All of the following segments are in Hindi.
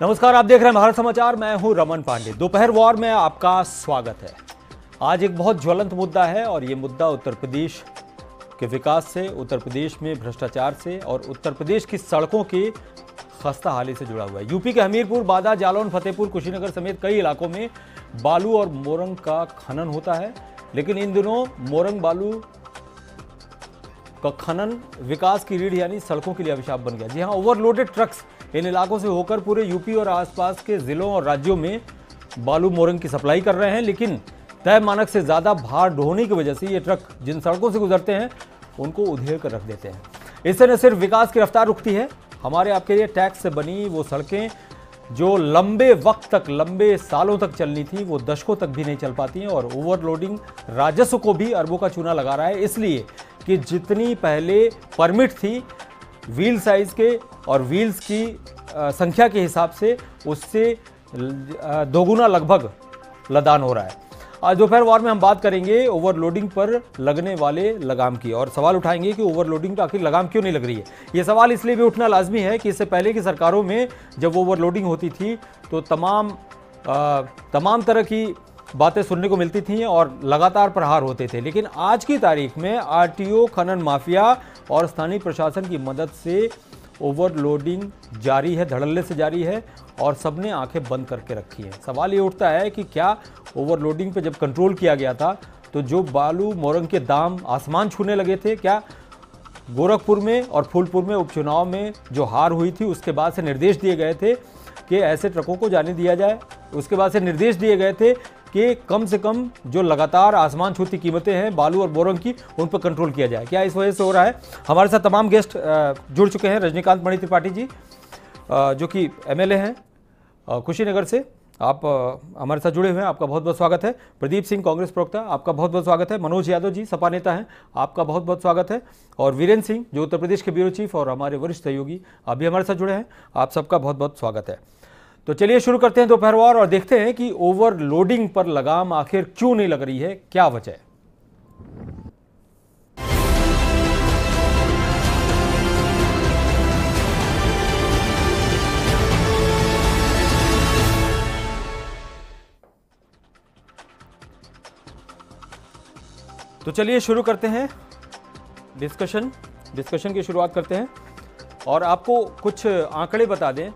नमस्कार आप देख रहे हैं भारत समाचार मैं हूं रमन पांडे दोपहर वॉर में आपका स्वागत है आज एक बहुत ज्वलंत मुद्दा है और ये मुद्दा उत्तर प्रदेश के विकास से उत्तर प्रदेश में भ्रष्टाचार से और उत्तर प्रदेश की सड़कों की खस्ता हाली से जुड़ा हुआ है यूपी के हमीरपुर बादा जालौन फतेहपुर कुशीनगर समेत कई इलाकों में बालू और मोरंग का खनन होता है लेकिन इन दिनों मोरंग बालू का खनन विकास की रीढ़ यानी सड़कों के लिए अभिशाप बन गया जी हाँ ओवरलोडेड ट्रक्स इन इलाकों से होकर पूरे यूपी और आसपास के जिलों और राज्यों में बालू मोरंग की सप्लाई कर रहे हैं लेकिन तय मानक से ज़्यादा भार ढोने की वजह से ये ट्रक जिन सड़कों से गुजरते हैं उनको उधेर कर रख देते हैं इससे न सिर्फ विकास की रफ्तार रुकती है हमारे आपके लिए टैक्स से बनी वो सड़कें जो लंबे वक्त तक लंबे सालों तक चलनी थी वो दशकों तक भी नहीं चल पाती हैं और ओवरलोडिंग राजस्व को भी अरबों का चूना लगा रहा है इसलिए कि जितनी पहले परमिट थी व्हील साइज़ के और व्हील्स की संख्या के हिसाब से उससे दोगुना लगभग लदान हो रहा है आज दोपहर वार में हम बात करेंगे ओवरलोडिंग पर लगने वाले लगाम की और सवाल उठाएंगे कि ओवरलोडिंग पर आखिर लगाम क्यों नहीं लग रही है ये सवाल इसलिए भी उठना लाजमी है कि इससे पहले की सरकारों में जब ओवरलोडिंग होती थी तो तमाम आ, तमाम तरह की बातें सुनने को मिलती थीं और लगातार प्रहार होते थे लेकिन आज की तारीख में आरटीओ खनन माफिया और स्थानीय प्रशासन की मदद से ओवरलोडिंग जारी है धड़ल्ले से जारी है और सबने आंखें बंद करके रखी हैं सवाल ये उठता है कि क्या ओवरलोडिंग पे जब कंट्रोल किया गया था तो जो बालू मोरंग के दाम आसमान छूने लगे थे क्या गोरखपुर में और फूलपुर में उपचुनाव में जो हार हुई थी उसके बाद से निर्देश दिए गए थे कि ऐसे ट्रकों को जाने दिया जाए उसके बाद से निर्देश दिए गए थे कि कम से कम जो लगातार आसमान छूती कीमतें हैं बालू और बोरंग की उन पर कंट्रोल किया जाए क्या इस वजह से हो रहा है हमारे साथ तमाम गेस्ट जुड़ चुके हैं रजनीकांत मणि त्रिपाठी जी जो कि एमएलए हैं कुशीनगर से आप हमारे साथ जुड़े हुए हैं आपका बहुत बहुत स्वागत है प्रदीप सिंह कांग्रेस प्रवक्ता आपका बहुत बहुत स्वागत है मनोज यादव जी सपा नेता हैं आपका बहुत बहुत स्वागत है और वीरेंद्र सिंह जो उत्तर प्रदेश के ब्यूरो चीफ और हमारे वरिष्ठ सहयोगी अभी हमारे साथ जुड़े हैं आप सबका बहुत बहुत स्वागत है तो चलिए शुरू करते हैं दोपहर और, और देखते हैं कि ओवरलोडिंग पर लगाम आखिर क्यों नहीं लग रही है क्या वजह है तो चलिए शुरू करते हैं डिस्कशन डिस्कशन की शुरुआत करते हैं और आपको कुछ आंकड़े बता दें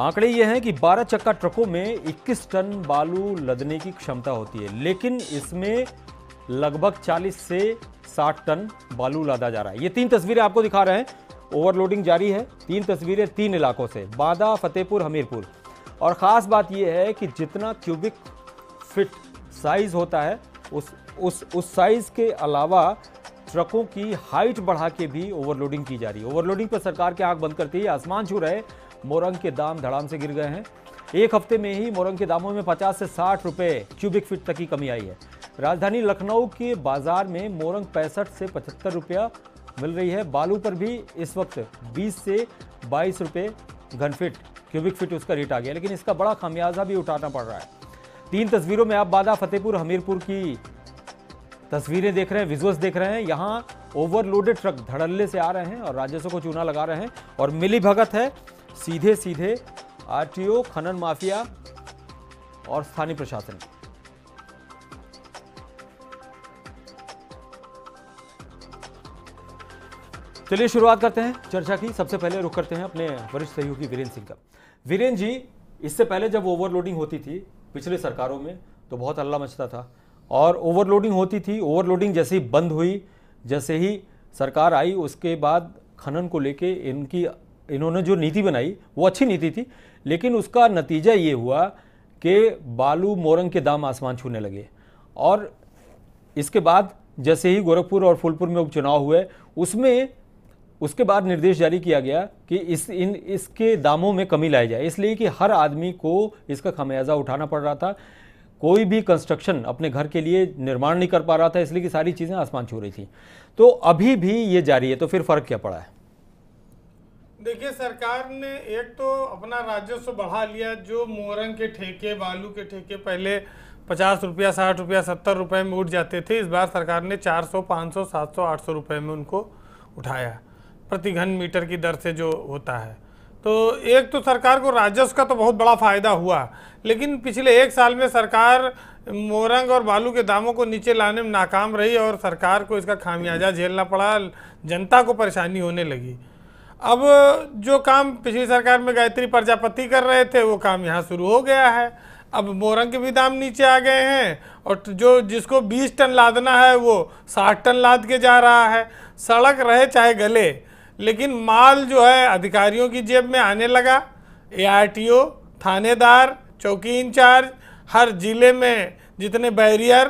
आंकड़े ये हैं कि 12 चक्का ट्रकों में 21 टन बालू लदने की क्षमता होती है लेकिन इसमें लगभग 40 से 60 टन बालू लादा जा रहा है ये तीन तस्वीरें आपको दिखा रहे हैं ओवरलोडिंग जारी है तीन तस्वीरें तीन इलाकों से बादा फतेहपुर हमीरपुर और ख़ास बात यह है कि जितना क्यूबिक फिट साइज़ होता है उस उस उस साइज़ के अलावा ट्रकों की हाइट बढ़ा के भी ओवरलोडिंग की जा रही है ओवरलोडिंग पर सरकार की आंख बंद करती है आसमान छू रहे मोरंग के दाम धड़ाम से गिर गए हैं एक हफ्ते में ही मोरंग के दामों में 50 से 60 रुपए क्यूबिक फीट तक की कमी आई है राजधानी लखनऊ के बाजार में मोरंग पैंसठ से पचहत्तर रुपया मिल रही है बालू पर भी इस वक्त 20 से 22 घन फिट क्यूबिक फिट उसका रेट आ गया लेकिन इसका बड़ा खामियाजा भी उठाना पड़ रहा है तीन तस्वीरों में आप बाधा फतेहपुर हमीरपुर की तस्वीरें देख रहे हैं विजुअल्स देख रहे हैं यहाँ ओवरलोडेड ट्रक धड़ल्ले से आ रहे हैं और राजस्व को चूना लगा रहे हैं और मिली भगत है सीधे सीधे आरटीओ खनन माफिया और स्थानीय प्रशासन चलिए शुरुआत करते हैं चर्चा की सबसे पहले रुक करते हैं अपने वरिष्ठ सहयोगी वीरेंद्र सिंह का वीरेंद्र जी इससे पहले जब ओवरलोडिंग होती थी पिछले सरकारों में तो बहुत हल्ला मचता था और ओवरलोडिंग होती थी ओवरलोडिंग जैसे ही बंद हुई जैसे ही सरकार आई उसके बाद खनन को लेके इनकी इन्होंने जो नीति बनाई वो अच्छी नीति थी लेकिन उसका नतीजा ये हुआ कि बालू मोरंग के दाम आसमान छूने लगे और इसके बाद जैसे ही गोरखपुर और फूलपुर में उपचुनाव हुए उसमें उसके बाद निर्देश जारी किया गया कि इस इन इसके दामों में कमी लाई जाए इसलिए कि हर आदमी को इसका खमियाजा उठाना पड़ रहा था कोई भी कंस्ट्रक्शन अपने घर के लिए निर्माण नहीं कर पा रहा था इसलिए कि सारी चीज़ें आसमान छू रही थी तो अभी भी ये जारी है तो फिर फ़र्क क्या पड़ा है देखिए सरकार ने एक तो अपना राजस्व बढ़ा लिया जो मोरंग के ठेके बालू के ठेके पहले पचास रुपया साठ रुपया सत्तर रुपये में उठ जाते थे इस बार सरकार ने चार सौ पाँच सौ सात सौ आठ सौ रुपये में उनको उठाया प्रति घन मीटर की दर से जो होता है तो एक तो सरकार को राजस्व का तो बहुत बड़ा फ़ायदा हुआ लेकिन पिछले एक साल में सरकार मोरंग और बालू के दामों को नीचे लाने में नाकाम रही और सरकार को इसका खामियाजा झेलना पड़ा जनता को परेशानी होने लगी अब जो काम पिछली सरकार में गायत्री प्रजापति कर रहे थे वो काम यहाँ शुरू हो गया है अब मोरंग के भी दाम नीचे आ गए हैं और जो जिसको 20 टन लादना है वो 60 टन लाद के जा रहा है सड़क रहे चाहे गले लेकिन माल जो है अधिकारियों की जेब में आने लगा ए थानेदार चौकी इंचार्ज हर जिले में जितने बैरियर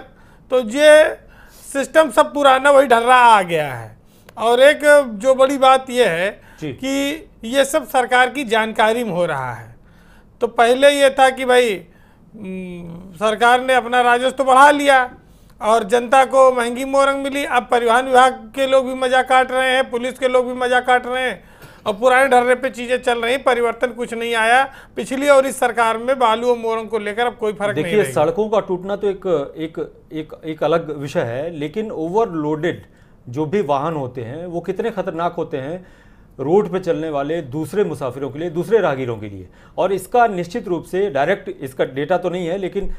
तो ये सिस्टम सब पुराना वही ढर्रा आ गया है और एक जो बड़ी बात यह है कि ये सब सरकार की जानकारी में हो रहा है तो पहले ये था कि भाई सरकार ने अपना राजस्व तो बढ़ा लिया और जनता को महंगी मोरंग मिली अब परिवहन विभाग के लोग भी मज़ा काट रहे हैं पुलिस के लोग भी मज़ा काट रहे हैं और पुराने ढर्रे पे चीज़ें चल रही परिवर्तन कुछ नहीं आया पिछली और इस सरकार में बालू और मोरंग को लेकर अब कोई फर्क देखिए सड़कों का टूटना तो एक एक एक एक अलग विषय है लेकिन ओवरलोडेड जो भी वाहन होते हैं वो कितने खतरनाक होते हैं रोड पर चलने वाले दूसरे मुसाफिरों के लिए दूसरे राहगीरों के लिए और इसका निश्चित रूप से डायरेक्ट इसका डेटा तो नहीं है लेकिन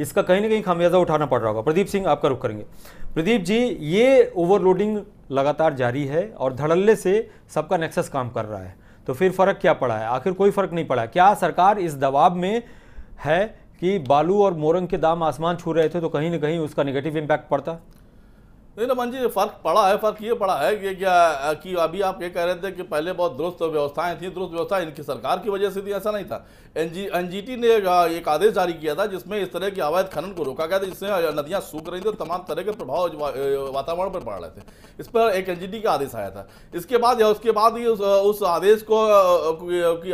इसका कहीं ना कहीं खामियाजा उठाना पड़ रहा होगा प्रदीप सिंह आपका रुख करेंगे प्रदीप जी ये ओवरलोडिंग लगातार जारी है और धड़ल्ले से सबका नेक्सस काम कर रहा है तो फिर फ़र्क क्या पड़ा है आखिर कोई फ़र्क नहीं पड़ा क्या सरकार इस दबाव में है कि बालू और मोरंग के दाम आसमान छू रहे थे तो कहीं ना कहीं उसका नेगेटिव इम्पैक्ट पड़ता नहीं रमन जी फर्क पड़ा है फर्क ये पड़ा है कि क्या कि अभी आप ये कह रहे थे कि पहले बहुत दुरुस्त व्यवस्थाएं थी दुरुस्त व्यवस्था इनकी सरकार की वजह से थी ऐसा नहीं था जी एनजीटी ने एक आदेश जारी किया था जिसमें इस तरह के अवैध खनन को रोका गया था जिससे नदियाँ सूख रही थी तमाम तरह के प्रभाव वातावरण पर पड़ रहे थे इस पर एक एन का आदेश आया था इसके बाद या उसके बाद ही उस, उस आदेश को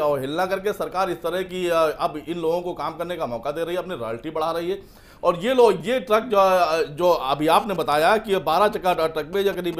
अवहेलना करके सरकार इस तरह की अब इन लोगों को काम करने का मौका दे रही है अपनी रॉयल्टी बढ़ा रही है और ये लोग ये ट्रक जो जो अभी आपने बताया कि बारह चक्का ट्रक में या करीब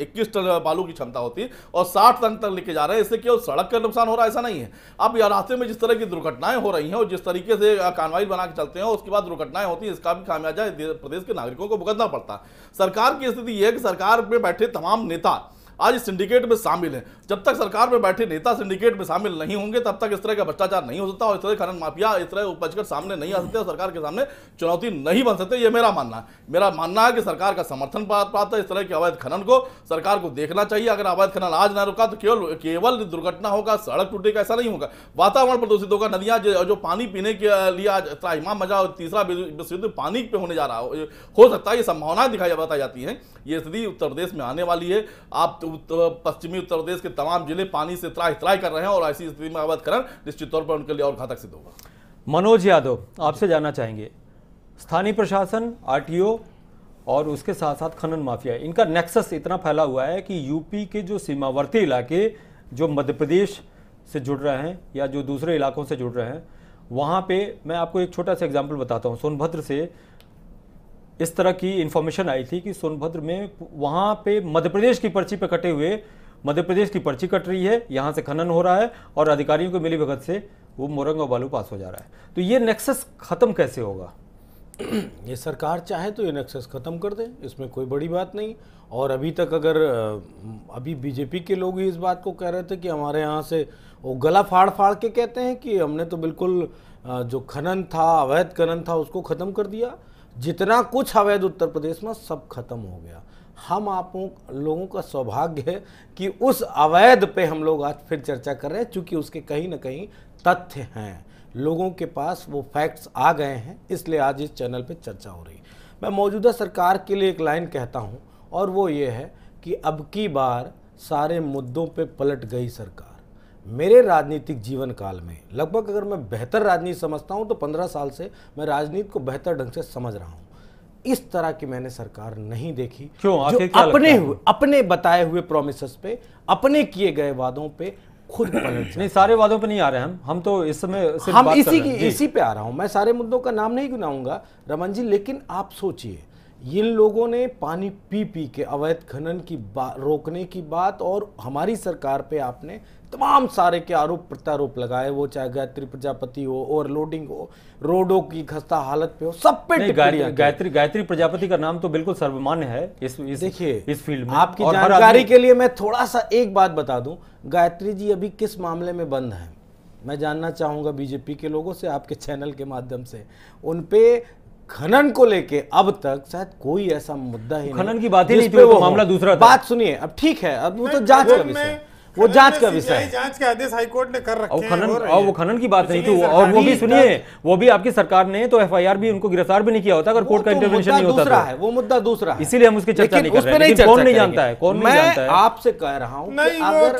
इक्कीस टन बालू की क्षमता होती है और साठ टन तक लेके जा रहे हैं इससे केवल सड़क का नुकसान हो रहा है ऐसा नहीं है अब यह रास्ते में जिस तरह की दुर्घटनाएं हो रही हैं और जिस तरीके से कानवाई बना के चलते हैं उसके बाद दुर्घटनाएं होती हैं इसका भी खामियाजा प्रदेश के नागरिकों को भुगतना पड़ता है सरकार की स्थिति यह है कि सरकार में बैठे तमाम नेता आज इस सिंडिकेट में शामिल हैं जब तक सरकार में बैठे नेता सिंडिकेट में शामिल नहीं होंगे तब तक इस तरह का भ्रष्टाचार नहीं हो सकता और इस तरह खनन माफिया इस तरह उपजकर सामने नहीं आ सकते और सरकार के सामने चुनौती नहीं बन सकते ये मेरा मानना है मेरा मानना है कि सरकार का समर्थन पाता है इस तरह के अवैध खनन को सरकार को देखना चाहिए अगर अवैध खनन आज ना रुका तो केवल केवल दुर्घटना होगा सड़क टूटेगा ऐसा नहीं होगा वातावरण प्रदूषित होगा नदियाँ जो पानी पीने के लिए आज त्राहिमा मजा और तीसरा विश्वयुद्ध पानी पे होने जा रहा हो सकता है ये संभावनाएं दिखाई बताई जाती हैं ये स्थिति उत्तर प्रदेश में आने वाली है आप तो पश्चिमी उत्तर प्रदेश के तमाम जिले पानी से त्राही त्राही कर रहे हैं और ऐसी स्थिति में अवधकरण निश्चित तौर पर उनके लिए और घातक सिद्ध होगा मनोज यादव आपसे जानना चाहेंगे स्थानीय प्रशासन आर और उसके साथ साथ खनन माफिया इनका नेक्सस इतना फैला हुआ है कि यूपी के जो सीमावर्ती इलाके जो मध्य प्रदेश से जुड़ रहे हैं या जो दूसरे इलाकों से जुड़ रहे हैं वहाँ पे मैं आपको एक छोटा सा एग्जाम्पल बताता हूँ सोनभद्र से इस तरह की इन्फॉर्मेशन आई थी कि सोनभद्र में वहाँ पे मध्य प्रदेश की पर्ची पे कटे हुए मध्य प्रदेश की पर्ची कट रही है यहाँ से खनन हो रहा है और अधिकारियों के मिली भगत से वो मोरंग और बालू पास हो जा रहा है तो ये नेक्सस ख़त्म कैसे होगा ये सरकार चाहे तो ये नेक्सस ख़त्म कर दे इसमें कोई बड़ी बात नहीं और अभी तक अगर अभी बीजेपी के लोग ही इस बात को कह रहे थे कि हमारे यहाँ से वो गला फाड़ फाड़ के कहते हैं कि हमने तो बिल्कुल जो खनन था अवैध खनन था उसको ख़त्म कर दिया जितना कुछ अवैध उत्तर प्रदेश में सब खत्म हो गया हम आप लोगों का सौभाग्य है कि उस अवैध पे हम लोग आज फिर चर्चा कर रहे हैं चूँकि उसके कहीं ना कहीं तथ्य हैं लोगों के पास वो फैक्ट्स आ गए हैं इसलिए आज इस चैनल पे चर्चा हो रही मैं मौजूदा सरकार के लिए एक लाइन कहता हूँ और वो ये है कि अब की बार सारे मुद्दों पे पलट गई सरकार मेरे राजनीतिक जीवन काल में लगभग अगर मैं बेहतर राजनीति समझता हूँ तो पंद्रह साल से मैं राजनीति को बेहतर ढंग से समझ रहा हूँ इस तरह की मैंने सरकार नहीं देखी क्यों जो अपने हुए अपने बताए हुए प्रोमिस पे अपने किए गए वादों पे खुद नहीं सारे वादों पे नहीं आ रहे हम हम तो इस समय हम इसी की इसी पे आ रहा हूं मैं सारे मुद्दों का नाम नहीं गुनाऊंगा रमन जी लेकिन आप सोचिए इन लोगों ने पानी पी पी के अवैध खनन की रोकने की बात और हमारी सरकार पे आपने तमाम सारे के आरोप प्रत्यारोप लगाए वो चाहे गायत्री प्रजापति हो ओवरलोडिंग हो रोडों की खस्ता हालत पे हो सब पे गायत्री गायत्री प्रजापति का नाम तो बिल्कुल सर्वमान्य है इस इस देखिए इस फील्ड में आपकी जानकारी के लिए मैं थोड़ा सा एक बात बता दूं गायत्री जी अभी किस मामले में बंद है मैं जानना चाहूंगा बीजेपी के लोगों से आपके चैनल के माध्यम से उन पे खनन को लेके अब तक शायद कोई ऐसा मुद्दा ही खनन की बात ही नहीं थी वो तो मामला दूसरा बात सुनिए अब ठीक है अब वो तो जांच का विषय वो जांच का विषय है जांच के आदेश हाईकोर्ट ने कर रखे और खनन और वो खनन की बात तो नहीं थी तो- और वो भी सुनिए वो भी आपकी सरकार ने तो एफआईआर भी उनको गिरफ्तार भी नहीं किया होता अगर कोर्ट का इंटरवेंशन तो नहीं होता है वो मुद्दा दूसरा इसीलिए हम उसकी चर्चा नहीं कर रहे कौन नहीं जानता है कौन नहीं जानता है आपसे कह रहा हूँ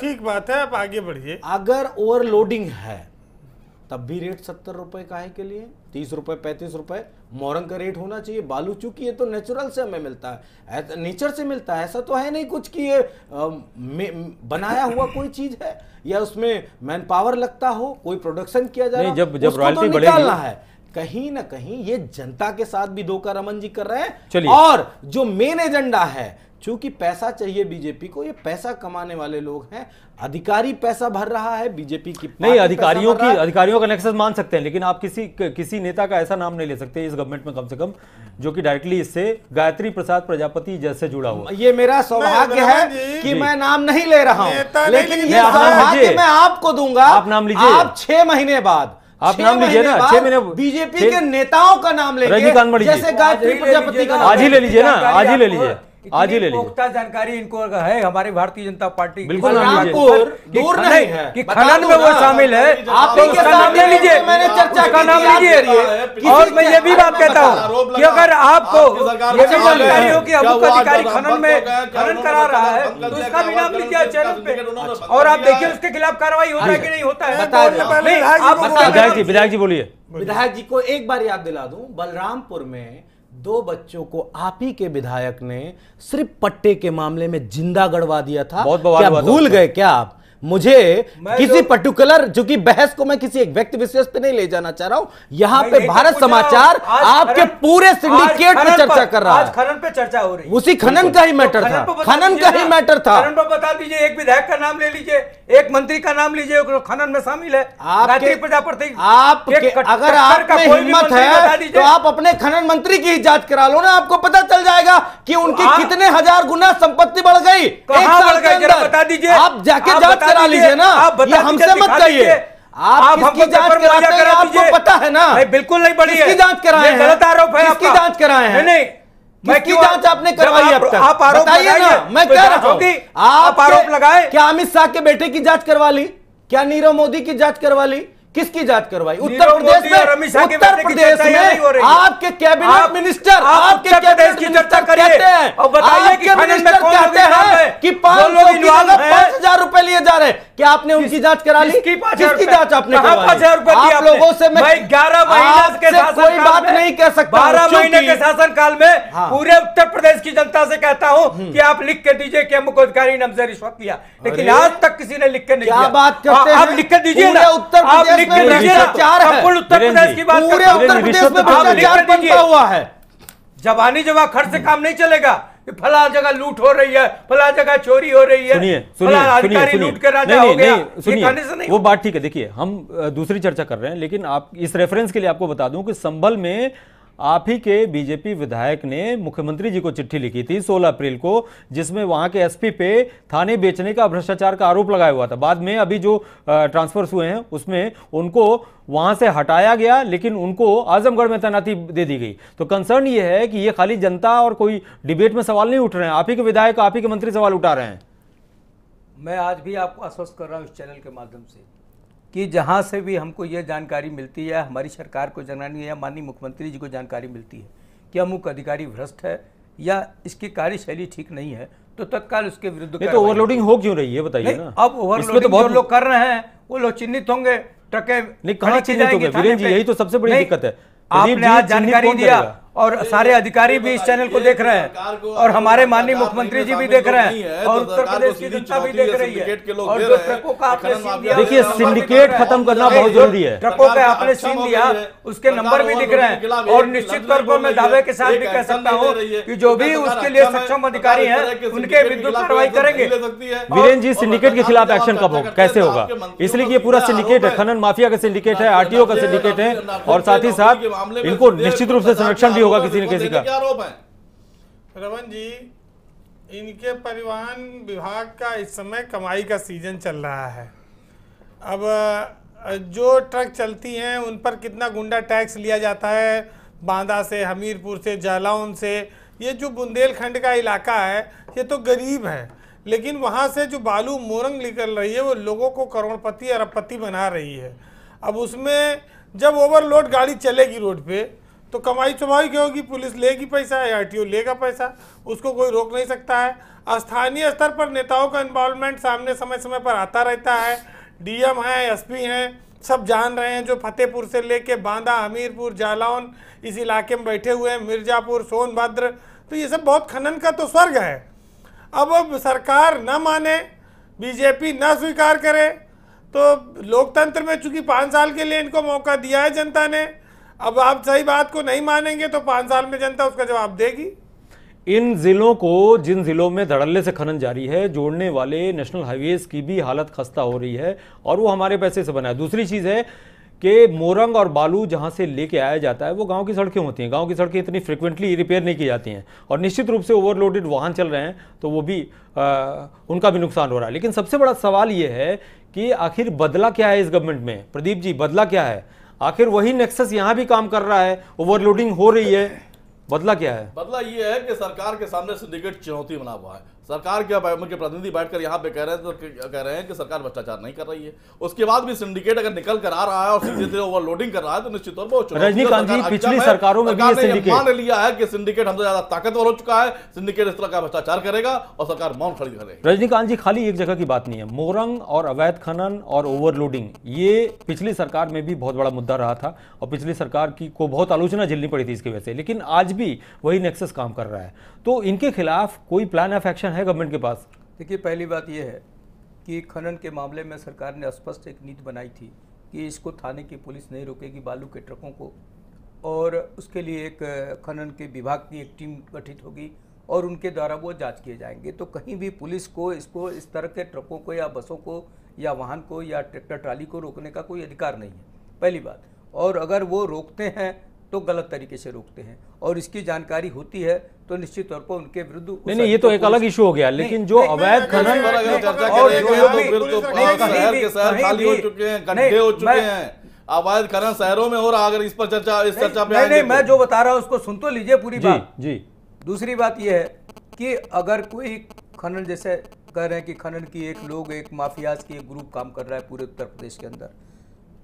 ठीक बात है आप आगे बढ़िए अगर ओवरलोडिंग है तब भी रेट सत्तर रुपये है के लिए तीस रुपये पैंतीस रुपये मोरंग का रेट होना चाहिए बालू चूंकि ये तो नेचुरल से हमें मिलता है नेचर से मिलता है ऐसा तो है नहीं कुछ कि ये बनाया हुआ कोई चीज़ है या उसमें मैन पावर लगता हो कोई प्रोडक्शन किया जाए जब जब रॉयल्टी तो निकालना है कहीं ना कहीं ये जनता के साथ भी धोखा रमन जी कर रहे हैं और जो मेन एजेंडा है चूंकि पैसा चाहिए बीजेपी को ये पैसा कमाने वाले लोग हैं अधिकारी पैसा भर रहा है बीजेपी की नहीं अधिकारियों की अधिकारियों का नेक्सस मान सकते हैं लेकिन आप किसी किसी नेता का ऐसा नाम नहीं ले सकते इस गवर्नमेंट में कम से कम जो कि डायरेक्टली इससे गायत्री प्रसाद प्रजापति जैसे जुड़ा हुआ ये मेरा सौभाग्य है कि मैं नाम नहीं ले रहा हूँ लेकिन ये सौभाग्य मैं आपको दूंगा आप नाम लीजिए आप छह महीने बाद आप नाम लीजिए ना छह महीने बीजेपी के नेताओं का नाम लेंगे जैसे गायत्री प्रजापति का आज ही ले लीजिए ना आज ही ले लीजिए आज ही ले लीजिए जानकारी इनको है हमारी भारतीय जनता पार्टी बिल्कुल दूर नहीं कि खनन में वो शामिल है आप नाम ले लीजिए का नाम लीजिए और मैं ये भी बात कहता हूँ कि अगर आपको ये भी जानकारी हो कि अधिकारी खनन में खनन करा रहा है तो उसका भी नाम लीजिए चैनल पे और आप देखिए उसके खिलाफ कार्रवाई होता है कि नहीं होता है विधायक जी विधायक जी बोलिए विधायक जी को एक बार याद दिला दूं बलरामपुर में दो बच्चों को आप ही के विधायक ने सिर्फ पट्टे के मामले में जिंदा गड़वा दिया था बहुत क्या भूल गए क्या आप मुझे किसी पर्टिकुलर जो कि बहस को मैं किसी एक व्यक्ति विशेष पे नहीं ले जाना चाह रहा हूं यहाँ पे तो भारत समाचार आपके पूरे सिंडिकेट पे चर्चा कर रहा है खनन पे चर्चा हो रही है उसी खनन का ही मैटर तो था खनन का ही मैटर था खनन पर बता दीजिए एक विधायक का नाम ले लीजिए एक मंत्री का नाम लीजिए खनन में शामिल है आपके प्रजापति आप अगर आपका हिम्मत है तो आप अपने खनन मंत्री की जांच करा लो ना आपको पता चल जाएगा कि उनकी हाँ। कितने हजार गुना संपत्ति बढ़ गई एक साल के अंदर बता दीजिए आप जाके जांच करा लीजिए ना आप हमसे मत कहिए आप हमको जांच कराते हैं आपको पता है ना बिल्कुल नहीं बड़ी है जांच कराए हैं गलत आरोप है आपकी जांच कराए हैं नहीं मैं क्यों जांच आपने करवाई अब तक आप आरोप बताइए ना मैं कह रहा हूँ आप आरोप लगाए क्या अमित शाह के बेटे की जांच करवा ली क्या नीरव मोदी की जांच करवा ली किसकी जांच करवाई उत्तर प्रदेश में उत्तर प्रदेश में आपके कैबिनेट मिनिस्टर आपके कैबिनेट की चर्चा कहते हैं और बताइए कि मिनिस्टर कहते हैं कि पांच सौ पांच हजार रुपए लिए जा रहे हैं क्या आपने उनकी जांच करा ली किसकी जांच आपने आप लोगों से मैं ग्यारह महीने के कोई बात नहीं कह सकता बारह महीने के शासन काल में हाँ। पूरे उत्तर प्रदेश की जनता से कहता हूँ हम्म। कि आप लिख के दीजिए कि अमुक अधिकारी ने हमसे रिश्वत लिया लेकिन आज तक किसी ने लिख के नहीं क्या बात करते हाँ, हैं आप लिख के दीजिए ना उत्तर प्रदेश में उत्तर प्रदेश की बात पूरे उत्तर प्रदेश में भ्रष्टाचार बनता हुआ है जवानी जवाब खर्च से काम नहीं चलेगा फला जगह लूट हो रही है फला जगह चोरी हो रही है सुनिए सुनिए सुनिए लूट कर राजा हो गया सुनिए वो बात ठीक है देखिए हम दूसरी चर्चा कर रहे हैं लेकिन आप इस रेफरेंस के लिए आपको बता दूं कि संभल में आप ही के बीजेपी विधायक ने मुख्यमंत्री जी को चिट्ठी लिखी थी 16 अप्रैल को जिसमें वहां के एसपी पे थाने बेचने का भ्रष्टाचार का आरोप लगाया हुआ था बाद में अभी जो ट्रांसफर्स हुए हैं उसमें उनको वहां से हटाया गया लेकिन उनको आजमगढ़ में तैनाती दे दी गई तो कंसर्न ये है कि ये खाली जनता और कोई डिबेट में सवाल नहीं उठ रहे हैं आप ही के विधायक आप ही के मंत्री सवाल उठा रहे हैं मैं आज भी आपको आश्वस्त कर रहा हूँ इस चैनल के माध्यम से कि जहाँ से भी हमको ये जानकारी मिलती है हमारी सरकार को जानकारी या माननीय मुख्यमंत्री जी को जानकारी मिलती है कि अमुक अधिकारी भ्रष्ट है या इसकी कार्यशैली ठीक नहीं है तो तत्काल उसके विरुद्ध तो ओवरलोडिंग हो क्यों रही है बताइए ना अब ओवरलोडिंग तो बहुत लोग कर रहे हैं वो लोग चिन्हित होंगे टके नहीं चिन्हित होंगे वीरेंद्र जी यही तो सबसे बड़ी दिक्कत है आपने आज जानकारी दिया और सारे अधिकारी भी इस चैनल को देख रहे हैं और हमारे माननीय मुख्यमंत्री जी भी देख रहे हैं और तो उत्तर प्रदेश की जनता भी देख रही है और जो ट्रकों का आपने देखिए सिंडिकेट खत्म करना बहुत जरूरी है ट्रकों का आपने अच्छा सीन दिया उसके नंबर भी दिख रहे हैं और निश्चित तौर पर मैं दावे के साथ भी कह सकता हूँ की जो भी उसके अच्छा लिए सक्षम अधिकारी है उनके विद्युत कार्रवाई करेंगे वीरेन जी सिंडिकेट के खिलाफ एक्शन कब अच्छा होगा कैसे होगा इसलिए ये तो पूरा सिंडिकेट है खनन माफिया का सिंडिकेट है आरटीओ का सिंडिकेट है और साथ ही साथ इनको निश्चित रूप से संरक्षण भी ही होगा किसी न किसी का आरोप है रमन जी इनके परिवहन विभाग का इस समय कमाई का सीजन चल रहा है अब जो ट्रक चलती हैं उन पर कितना गुंडा टैक्स लिया जाता है बांदा से हमीरपुर से जालौन से ये जो बुंदेलखंड का इलाका है ये तो गरीब है लेकिन वहाँ से जो बालू मोरंग निकल रही है वो लोगों को करोड़पति अरबपति बना रही है अब उसमें जब ओवरलोड गाड़ी चलेगी रोड पे तो कमाई चुमाई क्यों होगी पुलिस लेगी पैसा या आर लेगा पैसा उसको कोई रोक नहीं सकता है स्थानीय स्तर पर नेताओं का इन्वॉल्वमेंट सामने समय समय पर आता रहता है डीएम हैं एसपी हैं सब जान रहे हैं जो फतेहपुर से लेके बांदा हमीरपुर जालौन इस इलाके में बैठे हुए हैं मिर्ज़ापुर सोनभद्र तो ये सब बहुत खनन का तो स्वर्ग है अब अब सरकार न माने बीजेपी न स्वीकार करे तो लोकतंत्र में चूंकि पाँच साल के लिए इनको मौका दिया है जनता ने अब आप सही बात को नहीं मानेंगे तो पाँच साल में जनता उसका जवाब देगी इन ज़िलों को जिन ज़िलों में धड़ल्ले से खनन जारी है जोड़ने वाले नेशनल हाईवेज़ की भी हालत खस्ता हो रही है और वो हमारे पैसे से बना है दूसरी चीज़ है कि मोरंग और बालू जहां से लेके आया जाता है वो गांव की सड़कें होती हैं गांव की सड़कें इतनी फ्रिक्वेंटली रिपेयर नहीं की जाती हैं और निश्चित रूप से ओवरलोडेड वाहन चल रहे हैं तो वो भी आ, उनका भी नुकसान हो रहा है लेकिन सबसे बड़ा सवाल ये है कि आखिर बदला क्या है इस गवर्नमेंट में प्रदीप जी बदला क्या है आखिर वही नेक्सस यहाँ भी काम कर रहा है ओवरलोडिंग हो रही है बदला क्या है बदला ये है कि सरकार के सामने सिंडिकेट चुनौती बना हुआ है सरकार के उनके प्रतिनिधि बैठकर यहाँ पे कह रहे हैं तो कह रहे हैं कि सरकार भ्रष्टाचार नहीं कर रही है उसके बाद भी सिंडिकेट अगर निकल कर आ रहा है और सीधे धीरे ओवरलोडिंग कर रहा है तो निश्चित तौर पर रजनीकांत जी पिछली सरकारों में सरकार ने मान लिया है कि सिंडिकेट हमसे ज्यादा ताकतवर हो चुका है सिंडिकेट इस तरह का भ्रष्टाचार करेगा और सरकार मौन खड़ी करेगी रजनीकांत जी खाली एक जगह की बात नहीं है मोरंग और अवैध खनन और ओवरलोडिंग ये पिछली सरकार में भी बहुत बड़ा मुद्दा रहा था और पिछली सरकार की को बहुत आलोचना झेलनी पड़ी थी इसकी वजह से लेकिन आज भी वही नेक्सस काम कर रहा है तो इनके खिलाफ कोई प्लान ऑफ एक्शन है गवर्नमेंट के पास देखिए पहली बात यह है कि खनन के मामले में सरकार ने स्पष्ट एक नीति बनाई थी कि इसको थाने की पुलिस नहीं रोकेगी बालू के ट्रकों को और उसके लिए एक खनन के विभाग की एक टीम गठित होगी और उनके द्वारा वो जांच किए जाएंगे तो कहीं भी पुलिस को इसको इस तरह के ट्रकों को या बसों को या वाहन को या ट्रैक्टर ट्राली को रोकने का कोई अधिकार नहीं है पहली बात और अगर वो रोकते हैं तो गलत तरीके से रोकते हैं और इसकी जानकारी होती है तो निश्चित तौर पर उनके विरुद्ध नहीं नहीं ये तो, एक अलग इशू हो गया लेकिन जो अवैध खनन तो तो अवैध खनन शहरों में हो रहा अगर इस पर चर्चा इस चर्चा में नहीं मैं तो- जो बता रहा हूँ उसको सुन तो लीजिए पूरी बात जी दूसरी बात यह है कि अगर कोई खनन जैसे कह रहे हैं कि खनन की एक लोग एक माफियाज की एक ग्रुप काम कर रहा है पूरे उत्तर प्रदेश के अंदर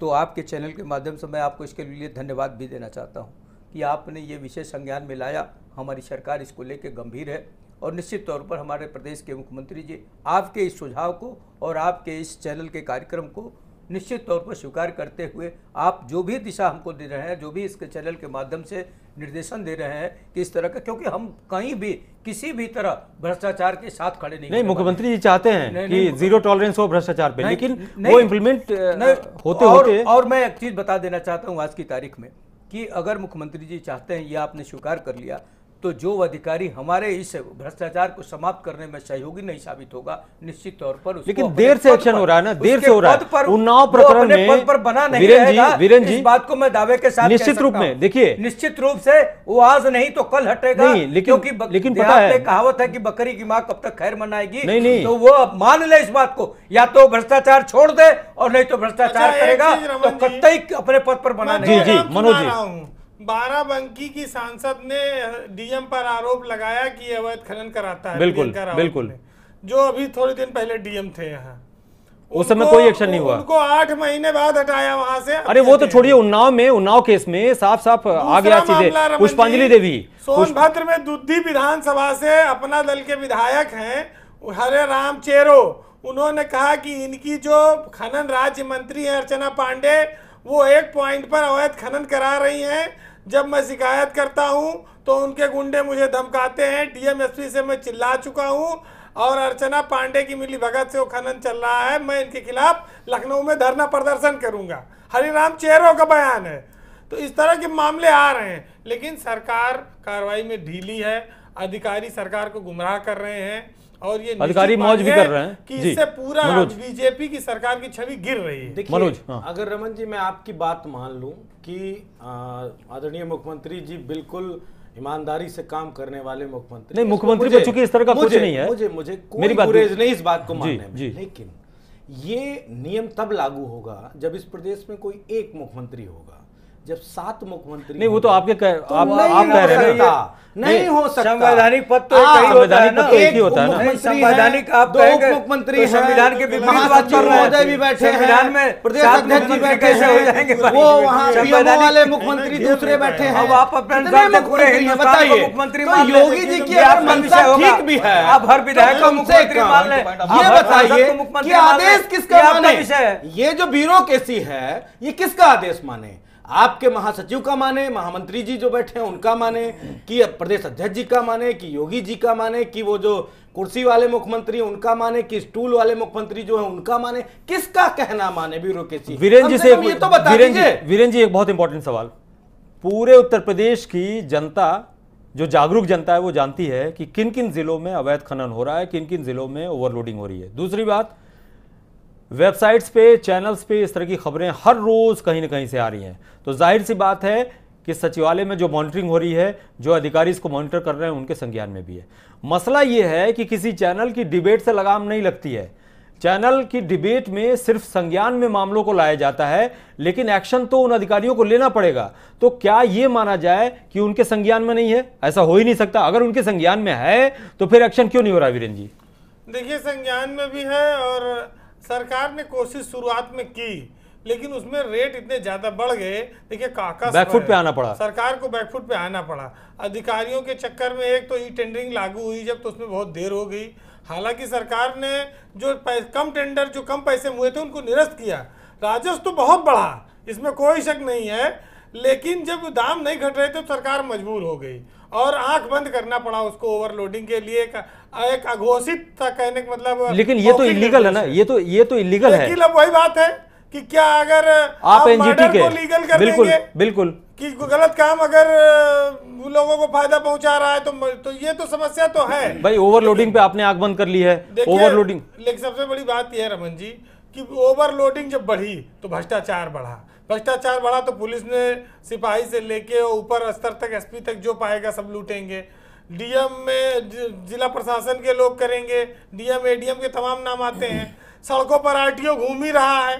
तो आपके चैनल के माध्यम से मैं आपको इसके लिए धन्यवाद भी देना चाहता हूँ कि आपने ये विषय संज्ञान में लाया हमारी सरकार इसको लेकर गंभीर है और निश्चित तौर पर हमारे प्रदेश के मुख्यमंत्री जी आपके इस सुझाव को और आपके इस चैनल के कार्यक्रम को निश्चित तौर पर स्वीकार करते हुए आप जो भी दिशा हमको दे रहे हैं जो भी इसके चैनल के माध्यम से निर्देशन दे रहे हैं कि इस तरह का क्योंकि हम कहीं भी किसी भी तरह भ्रष्टाचार के साथ खड़े नहीं नहीं मुख्यमंत्री जी चाहते हैं नहीं, कि नहीं, जीरो टॉलरेंस हो भ्रष्टाचार पे लेकिन वो इम्प्लीमेंट होते और, होते और मैं एक चीज बता देना चाहता हूँ आज की तारीख में कि अगर मुख्यमंत्री जी चाहते हैं ये आपने स्वीकार कर लिया तो जो अधिकारी हमारे इस भ्रष्टाचार को समाप्त करने में सहयोगी नहीं साबित होगा निश्चित तौर पर लेकिन देर से एक्शन हो रहा है ना देर से हो रहा है उन्नाव प्रकरण में पद पर बना नहीं वीरेन जी, जी इस बात को मैं दावे के साथ निश्चित रूप में देखिए निश्चित रूप से वो आज नहीं तो कल हटेगा नहीं लेकिन क्योंकि लेकिन पता है कहावत है कि बकरी की माँ कब तक खैर मनाएगी नहीं नहीं तो वो मान ले इस बात को या तो भ्रष्टाचार छोड़ दे और नहीं तो अच्छा, भ्रष्टाचार करेगा तो कतई अपने पद पर बना जी जी मनोज जी बाराबंकी की सांसद ने डीएम पर आरोप लगाया कि अवैध खनन कराता है बिल्कुल बिल्कुल जो अभी थोड़े दिन पहले डीएम थे यहाँ उस समय कोई एक्शन नहीं हुआ उनको आठ महीने बाद हटाया वहां से अरे वो तो छोड़िए उन्नाव में उन्नाव केस में साफ साफ आ गया सीधे पुष्पांजलि देवी सोनभद्र में दुद्धी विधानसभा से अपना दल के विधायक हैं हरे राम चेरो उन्होंने कहा कि इनकी जो खनन राज्य मंत्री है अर्चना पांडे वो एक पॉइंट पर अवैध खनन करा रही हैं जब मैं शिकायत करता हूँ तो उनके गुंडे मुझे धमकाते हैं डीएमएसपी से मैं चिल्ला चुका हूँ और अर्चना पांडे की मिली भगत से वो खनन चल रहा है मैं इनके खिलाफ लखनऊ में धरना प्रदर्शन करूंगा हरिराम चेहरों का बयान है तो इस तरह के मामले आ रहे हैं लेकिन सरकार कार्रवाई में ढीली है अधिकारी सरकार को गुमराह कर रहे हैं और ये अधिकारी मौज भी कर रहे हैं कि इससे पूरा बीजेपी की सरकार की छवि गिर रही है देखिए मनोज हाँ। अगर रमन जी मैं आपकी बात मान लूं कि आदरणीय मुख्यमंत्री जी बिल्कुल ईमानदारी से काम करने वाले मुख्यमंत्री नहीं मुख्यमंत्री पर तो चूंकि इस तरह का कुछ नहीं है मुझे मुझे कोई गुरेज नहीं इस बात को मानने में लेकिन ये नियम तब लागू होगा जब इस प्रदेश में कोई एक मुख्यमंत्री होगा जब सात मुख्यमंत्री नहीं वो तो आपके कह, तो आप, नहीं आप कह रहे हैं नहीं, नहीं हो सकता संवैधानिक पद तो एक ही होता संवैधानिक पद एक ही होता है ना संवैधानिक आप दो मुख्यमंत्री तो संविधान के बात कर रहे हैं भी बैठे हैं संविधान में प्रदेश अध्यक्ष जी बैठे कैसे हो जाएंगे वो वहां संवैधानिक वाले मुख्यमंत्री दूसरे बैठे हैं अब आप अपने पूरे मुख्यमंत्री तो मान मुख्यमंत्री योगी जी की मंशा ठीक भी है आप हर विधायक तो का मुख्यमंत्री मान ले ये बताइए कि आदेश किसका माने ये जो ब्यूरोक्रेसी है ये किसका आदेश माने आप आपके महासचिव का माने महामंत्री जी जो बैठे हैं उनका माने कि प्रदेश अध्यक्ष जी का माने कि योगी जी का माने कि वो जो कुर्सी वाले मुख्यमंत्री उनका माने कि स्टूल वाले मुख्यमंत्री जो है उनका माने किसका कहना माने ब्यूरो वीरेन जी से तो वीरेन जी एक बहुत इंपॉर्टेंट सवाल पूरे उत्तर प्रदेश की जनता जो जागरूक जनता है वो जानती है कि किन किन जिलों में अवैध खनन हो रहा है किन किन जिलों में ओवरलोडिंग हो रही है दूसरी बात वेबसाइट्स पे चैनल्स पे इस तरह की खबरें हर रोज़ कहीं ना कहीं से आ रही हैं तो जाहिर सी बात है कि सचिवालय में जो मॉनिटरिंग हो रही है जो अधिकारी इसको मॉनिटर कर रहे हैं उनके संज्ञान में भी है मसला ये है कि किसी चैनल की डिबेट से लगाम नहीं लगती है चैनल की डिबेट में सिर्फ संज्ञान में मामलों को लाया जाता है लेकिन एक्शन तो उन अधिकारियों को लेना पड़ेगा तो क्या ये माना जाए कि उनके संज्ञान में नहीं है ऐसा हो ही नहीं सकता अगर उनके संज्ञान में है तो फिर एक्शन क्यों नहीं हो रहा वीरेन जी देखिए संज्ञान में भी है और सरकार ने कोशिश शुरुआत में की लेकिन उसमें रेट इतने ज्यादा बढ़ गए देखिए काका बैकफुट पे आना पड़ा सरकार को बैकफुट पे आना पड़ा अधिकारियों के चक्कर में एक तो ई टेंडरिंग लागू हुई जब तो उसमें बहुत देर हो गई हालांकि सरकार ने जो कम टेंडर जो कम पैसे हुए थे उनको निरस्त किया राजस्व तो बहुत बढ़ा इसमें कोई शक नहीं है लेकिन जब दाम नहीं घट रहे थे तो सरकार मजबूर हो गई और आंख बंद करना पड़ा उसको ओवरलोडिंग के लिए एक, एक अघोषित था कहने का मतलब लेकिन ये तो इलीगल है ना ये तो ये तो इलीगल है अब वही बात है कि क्या अगर आप एनजीटी के लीगल कर बिल्कुल देंगे बिल्कुल कि गलत काम अगर लोगों को फायदा पहुंचा रहा है तो तो ये तो समस्या तो है भाई ओवरलोडिंग पे आपने आग बंद कर ली है ओवरलोडिंग लेकिन सबसे बड़ी बात यह है रमन जी कि ओवरलोडिंग जब बढ़ी तो भ्रष्टाचार बढ़ा भ्रष्टाचार बढ़ा तो पुलिस ने सिपाही से लेके ऊपर स्तर तक एसपी तक जो पाएगा सब लूटेंगे डीएम में जिला प्रशासन के लोग करेंगे डीएम एडीएम के तमाम नाम आते हैं सड़कों पर आरटीओ घूम ही रहा है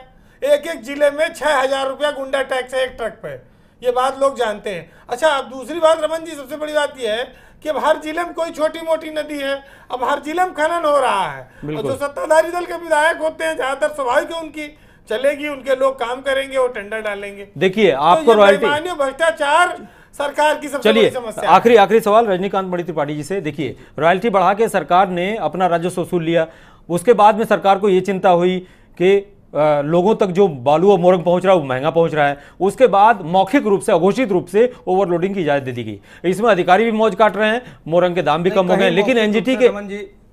एक एक जिले में छः हज़ार रुपया गुंडा टैक्स है एक ट्रक पे ये बात लोग जानते हैं अच्छा अब दूसरी बात रमन जी सबसे बड़ी बात यह है कि अब हर जिले में कोई छोटी मोटी नदी है अब हर जिले में खनन हो रहा है और जो सत्ताधारी दल के विधायक होते हैं ज़्यादातर स्वाभाविक है उनकी चलेगी उनके लोग काम करेंगे और टेंडर डालेंगे देखिए तो आपको तो रॉयल्टी भ्रष्टाचार सरकार की सबसे चलिए आखिरी आखिरी सवाल रजनीकांत मणि त्रिपाठी जी से देखिए रॉयल्टी बढ़ा के सरकार ने अपना राजस्व वसूल लिया उसके बाद में सरकार को ये चिंता हुई कि लोगों तक जो बालू और मोरंग पहुंच रहा है वो महंगा पहुंच रहा है उसके बाद मौखिक रूप से अघोषित रूप से ओवरलोडिंग की इजाजत दे दी गई इसमें अधिकारी भी मौज काट रहे हैं मोरंग के दाम भी कम हो गए लेकिन एनजीटी के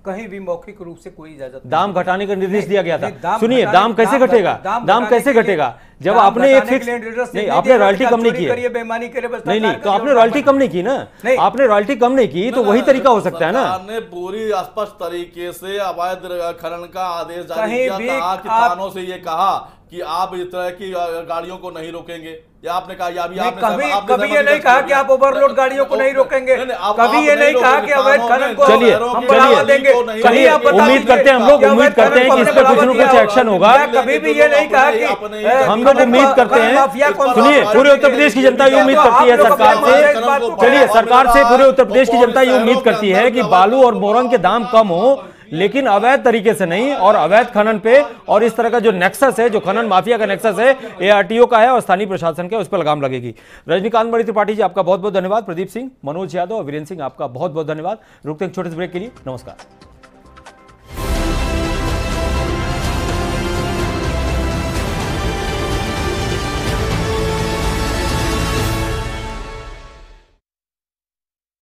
कहीं भी मौखिक रूप से कोई इजाजत दाम घटाने का निर्देश दिया गया था सुनिए दाम कैसे घटेगा दाम कैसे घटेगा जब आपने एक फिक्स नहीं आपने रॉयल्टी तो कम नहीं की बेमानी करे नहीं नहीं तो आपने रॉयल्टी कम नहीं की ना आपने रॉयल्टी कम नहीं की तो वही तरीका हो सकता है ना आपने पूरी स्पष्ट तरीके से अवैध खनन का आदेश जारी किया था किसानों से ये कहा कि आप इस तरह की गाड़ियों को नहीं रोकेंगे या आपने कहा या अभी आपने कभी आपने कभी ये नहीं कहा कि आप ओवरलोड गाड़ियों को नहीं रोकेंगे कभी ये नहीं कहा कि अवैध खनन को चलिए हम बढ़ावा देंगे आप उम्मीद करते हैं हम लोग उम्मीद करते हैं कि इस पर कुछ न कुछ एक्शन होगा कभी भी ये नहीं कहा कि हम लोग उम्मीद करते हैं सुनिए पूरे उत्तर प्रदेश की जनता ये उम्मीद तो करती है सरकार से चलिए सरकार से पूरे उत्तर प्रदेश की जनता ये उम्मीद करती है कि बालू और मोरंग तो के दाम कम हो लेकिन अवैध तरीके से नहीं और अवैध खनन पे और इस तरह का जो नेक्सस है जो खनन माफिया का नेक्सस है एआरटीओ का है और स्थानीय प्रशासन का उस पर लगाम लगेगी रजनीकांत मणि त्रिपाठी जी आपका बहुत बहुत धन्यवाद प्रदीप सिंह मनोज यादव और वीरेंद्र सिंह आपका बहुत बहुत धन्यवाद रुकते हैं छोटे से ब्रेक के लिए नमस्कार